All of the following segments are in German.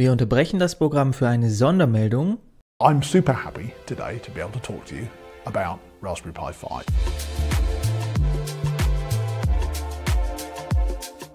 Wir unterbrechen das Programm für eine Sondermeldung. I'm super happy today to be able to talk to you about Raspberry Pi 5.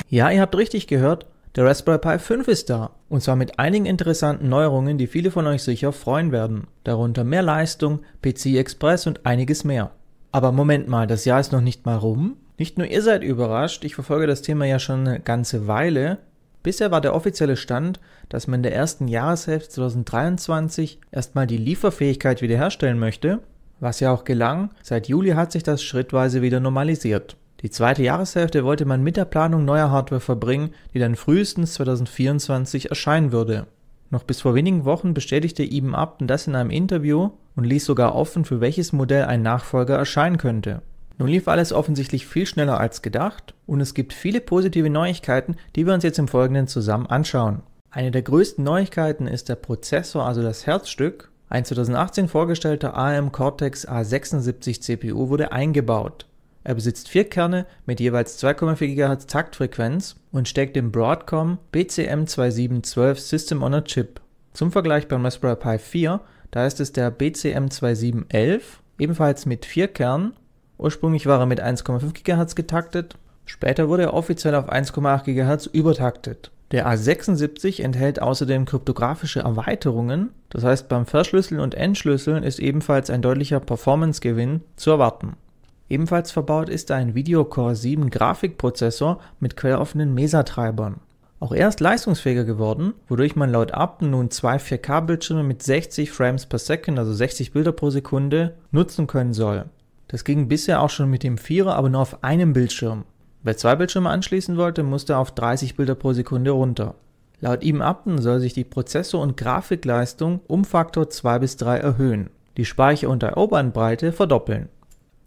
Ja, ihr habt richtig gehört, der Raspberry Pi 5 ist da. Und zwar mit einigen interessanten Neuerungen, die viele von euch sicher freuen werden. Darunter mehr Leistung, PC Express und einiges mehr. Aber Moment mal, das Jahr ist noch nicht mal rum. Nicht nur ihr seid überrascht, ich verfolge das Thema ja schon eine ganze Weile Bisher war der offizielle Stand, dass man in der ersten Jahreshälfte 2023 erstmal die Lieferfähigkeit wiederherstellen möchte, was ja auch gelang. Seit Juli hat sich das schrittweise wieder normalisiert. Die zweite Jahreshälfte wollte man mit der Planung neuer Hardware verbringen, die dann frühestens 2024 erscheinen würde. Noch bis vor wenigen Wochen bestätigte Eben Upton das in einem Interview und ließ sogar offen, für welches Modell ein Nachfolger erscheinen könnte. Nun lief alles offensichtlich viel schneller als gedacht und es gibt viele positive Neuigkeiten, die wir uns jetzt im Folgenden zusammen anschauen. Eine der größten Neuigkeiten ist der Prozessor, also das Herzstück. Ein 2018 vorgestellter AM Cortex A76 CPU wurde eingebaut. Er besitzt vier Kerne mit jeweils 2,4 GHz Taktfrequenz und steckt im Broadcom BCM2712 System on a Chip. Zum Vergleich beim Raspberry Pi 4, da ist es der BCM2711, ebenfalls mit vier Kernen Ursprünglich war er mit 1,5 GHz getaktet, später wurde er offiziell auf 1,8 GHz übertaktet. Der A76 enthält außerdem kryptografische Erweiterungen, das heißt beim Verschlüsseln und Entschlüsseln ist ebenfalls ein deutlicher Performance-Gewinn zu erwarten. Ebenfalls verbaut ist ein Videocore 7 Grafikprozessor mit quelloffenen MESA-Treibern. Auch er ist leistungsfähiger geworden, wodurch man laut Apten nun zwei 4K-Bildschirme mit 60 Frames per Second, also 60 Bilder pro Sekunde, nutzen können soll. Das ging bisher auch schon mit dem Vierer, aber nur auf einem Bildschirm. Wer zwei Bildschirme anschließen wollte, musste auf 30 Bilder pro Sekunde runter. Laut Ibn Abten soll sich die Prozessor- und Grafikleistung um Faktor 2 bis 3 erhöhen, die Speicher- und IO-Bandbreite verdoppeln.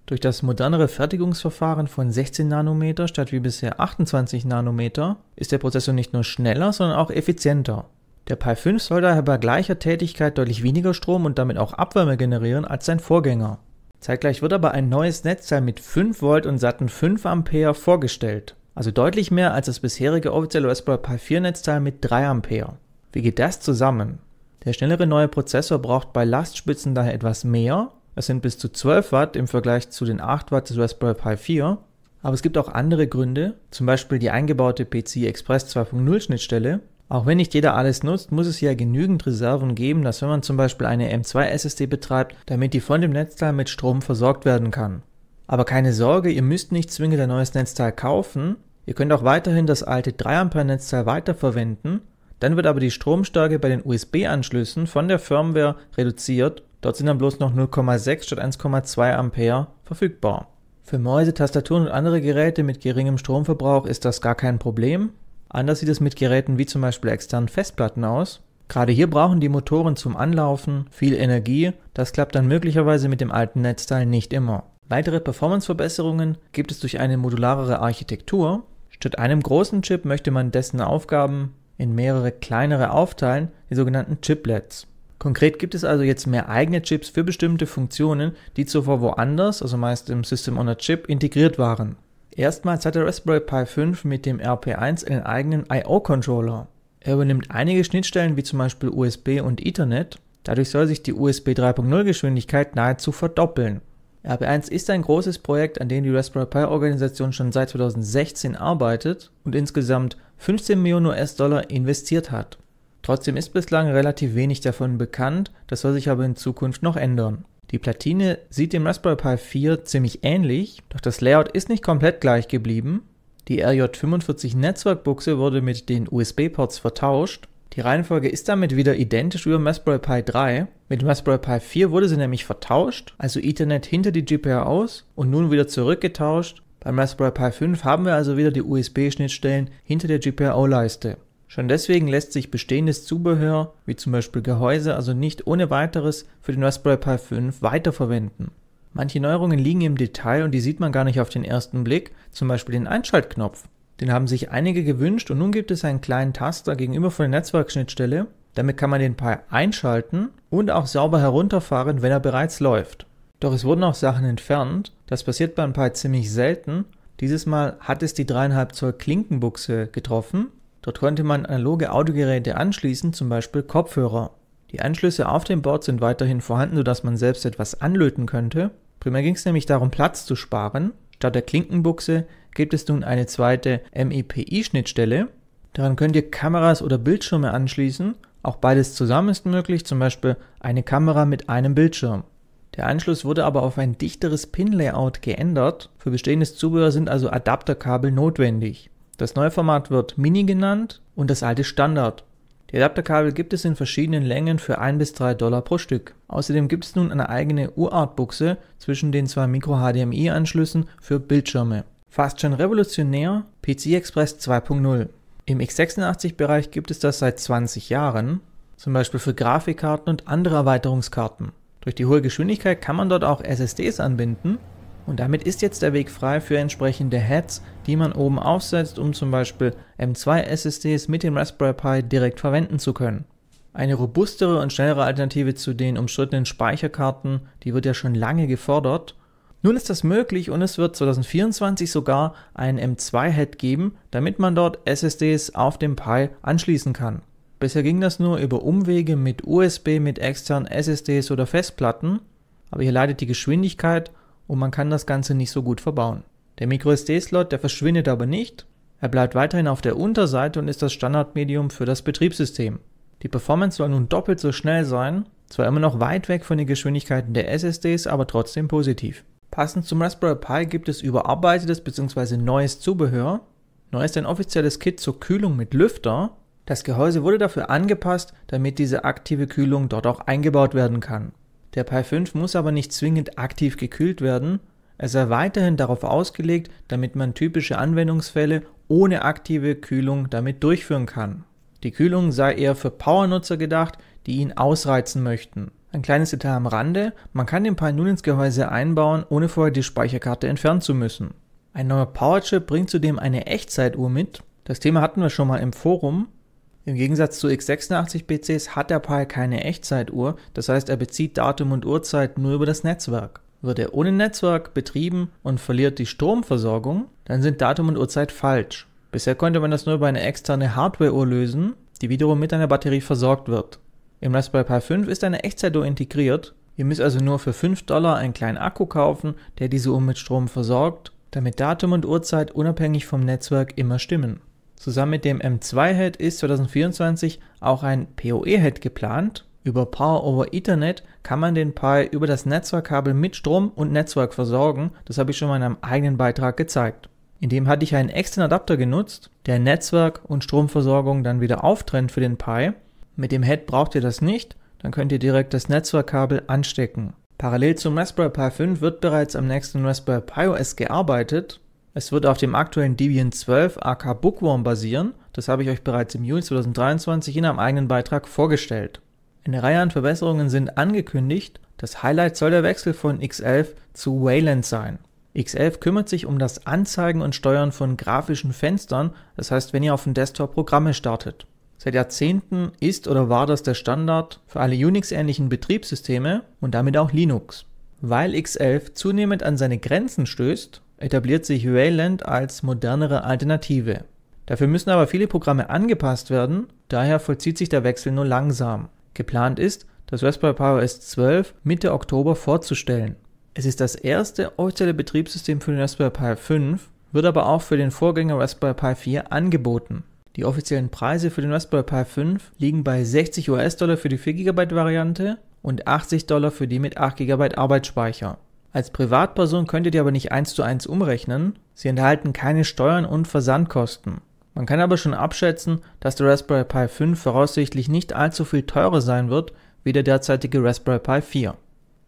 Durch das modernere Fertigungsverfahren von 16 Nanometer statt wie bisher 28 Nanometer ist der Prozessor nicht nur schneller, sondern auch effizienter. Der Pi 5 soll daher bei gleicher Tätigkeit deutlich weniger Strom und damit auch Abwärme generieren als sein Vorgänger. Zeitgleich wird aber ein neues Netzteil mit 5 Volt und satten 5 Ampere vorgestellt. Also deutlich mehr als das bisherige offizielle Raspberry Pi 4 Netzteil mit 3 Ampere. Wie geht das zusammen? Der schnellere neue Prozessor braucht bei Lastspitzen daher etwas mehr. Es sind bis zu 12 Watt im Vergleich zu den 8 Watt des Raspberry Pi 4. Aber es gibt auch andere Gründe, zum Beispiel die eingebaute PCI Express 2.0 Schnittstelle, auch wenn nicht jeder alles nutzt, muss es ja genügend Reserven geben, dass wenn man zum Beispiel eine M2-SSD betreibt, damit die von dem Netzteil mit Strom versorgt werden kann. Aber keine Sorge, ihr müsst nicht zwingend ein neues Netzteil kaufen, ihr könnt auch weiterhin das alte 3A Netzteil weiterverwenden, dann wird aber die Stromstärke bei den USB-Anschlüssen von der Firmware reduziert, dort sind dann bloß noch 0,6 statt 1,2 Ampere verfügbar. Für Mäuse, Tastaturen und andere Geräte mit geringem Stromverbrauch ist das gar kein Problem, Anders sieht es mit Geräten wie zum Beispiel externen Festplatten aus. Gerade hier brauchen die Motoren zum Anlaufen viel Energie, das klappt dann möglicherweise mit dem alten Netzteil nicht immer. Weitere Performanceverbesserungen gibt es durch eine modularere Architektur. Statt einem großen Chip möchte man dessen Aufgaben in mehrere kleinere aufteilen, die sogenannten Chiplets. Konkret gibt es also jetzt mehr eigene Chips für bestimmte Funktionen, die zuvor woanders, also meist im System on a Chip, integriert waren. Erstmals hat der Raspberry Pi 5 mit dem RP1 einen eigenen I.O.-Controller. Er übernimmt einige Schnittstellen wie zum Beispiel USB und Ethernet, dadurch soll sich die USB 3.0 Geschwindigkeit nahezu verdoppeln. RP1 ist ein großes Projekt, an dem die Raspberry Pi Organisation schon seit 2016 arbeitet und insgesamt 15 Millionen US-Dollar investiert hat. Trotzdem ist bislang relativ wenig davon bekannt, das soll sich aber in Zukunft noch ändern. Die Platine sieht dem Raspberry Pi 4 ziemlich ähnlich, doch das Layout ist nicht komplett gleich geblieben. Die RJ45 Netzwerkbuchse wurde mit den USB-Ports vertauscht. Die Reihenfolge ist damit wieder identisch wie beim Raspberry Pi 3. Mit dem Raspberry Pi 4 wurde sie nämlich vertauscht, also Ethernet hinter die GPIO aus und nun wieder zurückgetauscht. Beim Raspberry Pi 5 haben wir also wieder die USB-Schnittstellen hinter der GPIO-Leiste. Schon deswegen lässt sich bestehendes Zubehör, wie zum Beispiel Gehäuse, also nicht ohne weiteres für den Raspberry Pi 5 weiterverwenden. Manche Neuerungen liegen im Detail und die sieht man gar nicht auf den ersten Blick, zum Beispiel den Einschaltknopf. Den haben sich einige gewünscht und nun gibt es einen kleinen Taster gegenüber von der Netzwerkschnittstelle. Damit kann man den Pi einschalten und auch sauber herunterfahren, wenn er bereits läuft. Doch es wurden auch Sachen entfernt. Das passiert beim Pi ziemlich selten. Dieses Mal hat es die 3,5 Zoll Klinkenbuchse getroffen Dort konnte man analoge Audiogeräte anschließen, zum Beispiel Kopfhörer. Die Anschlüsse auf dem Board sind weiterhin vorhanden, sodass man selbst etwas anlöten könnte. Primär ging es nämlich darum, Platz zu sparen. Statt der Klinkenbuchse gibt es nun eine zweite mepi schnittstelle Daran könnt ihr Kameras oder Bildschirme anschließen. Auch beides zusammen ist möglich, zum Beispiel eine Kamera mit einem Bildschirm. Der Anschluss wurde aber auf ein dichteres Pin-Layout geändert. Für bestehendes Zubehör sind also Adapterkabel notwendig. Das neue Format wird Mini genannt und das alte Standard. Die Adapterkabel gibt es in verschiedenen Längen für 1 bis 3 Dollar pro Stück. Außerdem gibt es nun eine eigene uart buchse zwischen den zwei Micro-HDMI-Anschlüssen für Bildschirme. Fast schon revolutionär PC Express 2.0. Im x86-Bereich gibt es das seit 20 Jahren, zum Beispiel für Grafikkarten und andere Erweiterungskarten. Durch die hohe Geschwindigkeit kann man dort auch SSDs anbinden und damit ist jetzt der Weg frei für entsprechende Heads, die man oben aufsetzt, um zum Beispiel M2 SSDs mit dem Raspberry Pi direkt verwenden zu können. Eine robustere und schnellere Alternative zu den umstrittenen Speicherkarten, die wird ja schon lange gefordert. Nun ist das möglich und es wird 2024 sogar ein M2-Head geben, damit man dort SSDs auf dem Pi anschließen kann. Bisher ging das nur über Umwege mit USB, mit externen SSDs oder Festplatten, aber hier leidet die Geschwindigkeit und man kann das Ganze nicht so gut verbauen. Der microSD-Slot, der verschwindet aber nicht, er bleibt weiterhin auf der Unterseite und ist das Standardmedium für das Betriebssystem. Die Performance soll nun doppelt so schnell sein, zwar immer noch weit weg von den Geschwindigkeiten der SSDs, aber trotzdem positiv. Passend zum Raspberry Pi gibt es überarbeitetes bzw. neues Zubehör. Neu ist ein offizielles Kit zur Kühlung mit Lüfter. Das Gehäuse wurde dafür angepasst, damit diese aktive Kühlung dort auch eingebaut werden kann. Der Pi 5 muss aber nicht zwingend aktiv gekühlt werden, es sei weiterhin darauf ausgelegt, damit man typische Anwendungsfälle ohne aktive Kühlung damit durchführen kann. Die Kühlung sei eher für Powernutzer gedacht, die ihn ausreizen möchten. Ein kleines Detail am Rande, man kann den Pi nun ins Gehäuse einbauen, ohne vorher die Speicherkarte entfernen zu müssen. Ein neuer Powerchip bringt zudem eine Echtzeituhr mit. Das Thema hatten wir schon mal im Forum. Im Gegensatz zu x86-PCs hat der Pi keine Echtzeituhr, das heißt er bezieht Datum und Uhrzeit nur über das Netzwerk. Wird er ohne Netzwerk betrieben und verliert die Stromversorgung, dann sind Datum und Uhrzeit falsch. Bisher konnte man das nur über eine externe Hardware-Uhr lösen, die wiederum mit einer Batterie versorgt wird. Im Raspberry Pi 5 ist eine Echtzeituhr integriert, ihr müsst also nur für 5 Dollar einen kleinen Akku kaufen, der diese Uhr mit Strom versorgt, damit Datum und Uhrzeit unabhängig vom Netzwerk immer stimmen. Zusammen mit dem M2-Head ist 2024 auch ein PoE-Head geplant. Über Power over Ethernet kann man den Pi über das Netzwerkkabel mit Strom und Netzwerk versorgen. Das habe ich schon mal in einem eigenen Beitrag gezeigt. In dem hatte ich einen externen Adapter genutzt, der Netzwerk und Stromversorgung dann wieder auftrennt für den Pi. Mit dem Head braucht ihr das nicht, dann könnt ihr direkt das Netzwerkkabel anstecken. Parallel zum Raspberry Pi 5 wird bereits am nächsten Raspberry Pi OS gearbeitet. Es wird auf dem aktuellen Debian 12 AK Bookworm basieren, das habe ich euch bereits im Juni 2023 in einem eigenen Beitrag vorgestellt. Eine Reihe an Verbesserungen sind angekündigt, das Highlight soll der Wechsel von X11 zu Wayland sein. X11 kümmert sich um das Anzeigen und Steuern von grafischen Fenstern, das heißt, wenn ihr auf dem Desktop Programme startet. Seit Jahrzehnten ist oder war das der Standard für alle Unix-ähnlichen Betriebssysteme und damit auch Linux. Weil X11 zunehmend an seine Grenzen stößt, etabliert sich Wayland als modernere Alternative. Dafür müssen aber viele Programme angepasst werden, daher vollzieht sich der Wechsel nur langsam. Geplant ist, das Raspberry Pi OS 12 Mitte Oktober vorzustellen. Es ist das erste offizielle Betriebssystem für den Raspberry Pi 5, wird aber auch für den Vorgänger Raspberry Pi 4 angeboten. Die offiziellen Preise für den Raspberry Pi 5 liegen bei 60 US-Dollar für die 4 GB Variante und 80 Dollar für die mit 8 GB Arbeitsspeicher. Als Privatperson könntet ihr aber nicht eins zu eins umrechnen. Sie enthalten keine Steuern und Versandkosten. Man kann aber schon abschätzen, dass der Raspberry Pi 5 voraussichtlich nicht allzu viel teurer sein wird wie der derzeitige Raspberry Pi 4.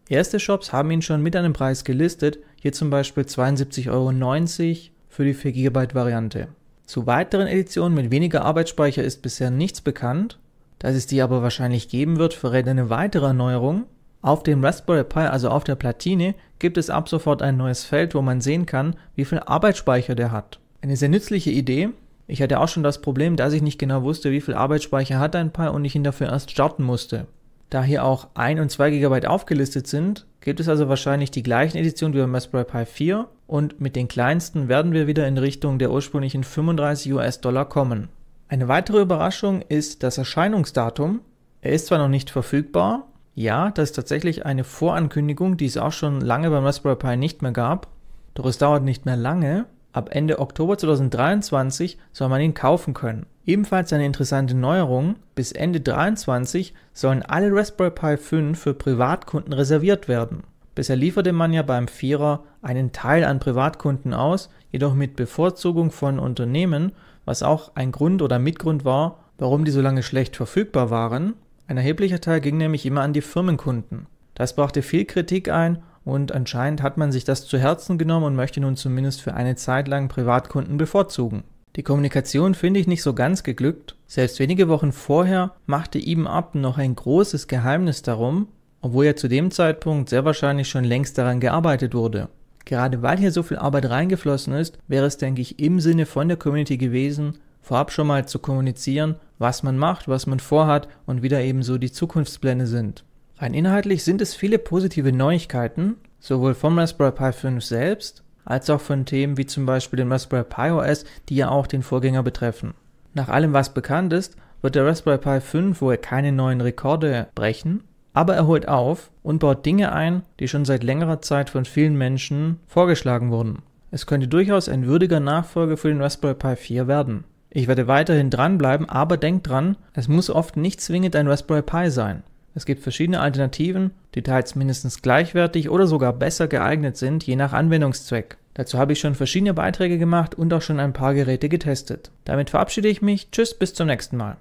Erste Shops haben ihn schon mit einem Preis gelistet, hier zum Beispiel 72,90 Euro für die 4 GB Variante. Zu weiteren Editionen mit weniger Arbeitsspeicher ist bisher nichts bekannt, dass es die aber wahrscheinlich geben wird, verrät eine weitere Erneuerung, auf dem Raspberry Pi, also auf der Platine, gibt es ab sofort ein neues Feld, wo man sehen kann, wie viel Arbeitsspeicher der hat. Eine sehr nützliche Idee. Ich hatte auch schon das Problem, dass ich nicht genau wusste, wie viel Arbeitsspeicher hat ein Pi und ich ihn dafür erst starten musste. Da hier auch 1 und 2 GB aufgelistet sind, gibt es also wahrscheinlich die gleichen Editionen wie beim Raspberry Pi 4 und mit den kleinsten werden wir wieder in Richtung der ursprünglichen 35 US-Dollar kommen. Eine weitere Überraschung ist das Erscheinungsdatum. Er ist zwar noch nicht verfügbar, ja, das ist tatsächlich eine Vorankündigung, die es auch schon lange beim Raspberry Pi nicht mehr gab. Doch es dauert nicht mehr lange. Ab Ende Oktober 2023 soll man ihn kaufen können. Ebenfalls eine interessante Neuerung, bis Ende 2023 sollen alle Raspberry Pi 5 für Privatkunden reserviert werden. Bisher lieferte man ja beim Vierer einen Teil an Privatkunden aus, jedoch mit Bevorzugung von Unternehmen, was auch ein Grund oder Mitgrund war, warum die so lange schlecht verfügbar waren. Ein erheblicher Teil ging nämlich immer an die Firmenkunden. Das brachte viel Kritik ein und anscheinend hat man sich das zu Herzen genommen und möchte nun zumindest für eine Zeit lang Privatkunden bevorzugen. Die Kommunikation finde ich nicht so ganz geglückt. Selbst wenige Wochen vorher machte Ibn Abd noch ein großes Geheimnis darum, obwohl ja zu dem Zeitpunkt sehr wahrscheinlich schon längst daran gearbeitet wurde. Gerade weil hier so viel Arbeit reingeflossen ist, wäre es, denke ich, im Sinne von der Community gewesen, vorab schon mal zu kommunizieren was man macht, was man vorhat und wieder so die Zukunftspläne sind. Rein inhaltlich sind es viele positive Neuigkeiten, sowohl vom Raspberry Pi 5 selbst, als auch von Themen wie zum Beispiel dem Raspberry Pi OS, die ja auch den Vorgänger betreffen. Nach allem, was bekannt ist, wird der Raspberry Pi 5 wohl keine neuen Rekorde brechen, aber er holt auf und baut Dinge ein, die schon seit längerer Zeit von vielen Menschen vorgeschlagen wurden. Es könnte durchaus ein würdiger Nachfolger für den Raspberry Pi 4 werden. Ich werde weiterhin dranbleiben, aber denkt dran, es muss oft nicht zwingend ein Raspberry Pi sein. Es gibt verschiedene Alternativen, die teils mindestens gleichwertig oder sogar besser geeignet sind, je nach Anwendungszweck. Dazu habe ich schon verschiedene Beiträge gemacht und auch schon ein paar Geräte getestet. Damit verabschiede ich mich. Tschüss, bis zum nächsten Mal.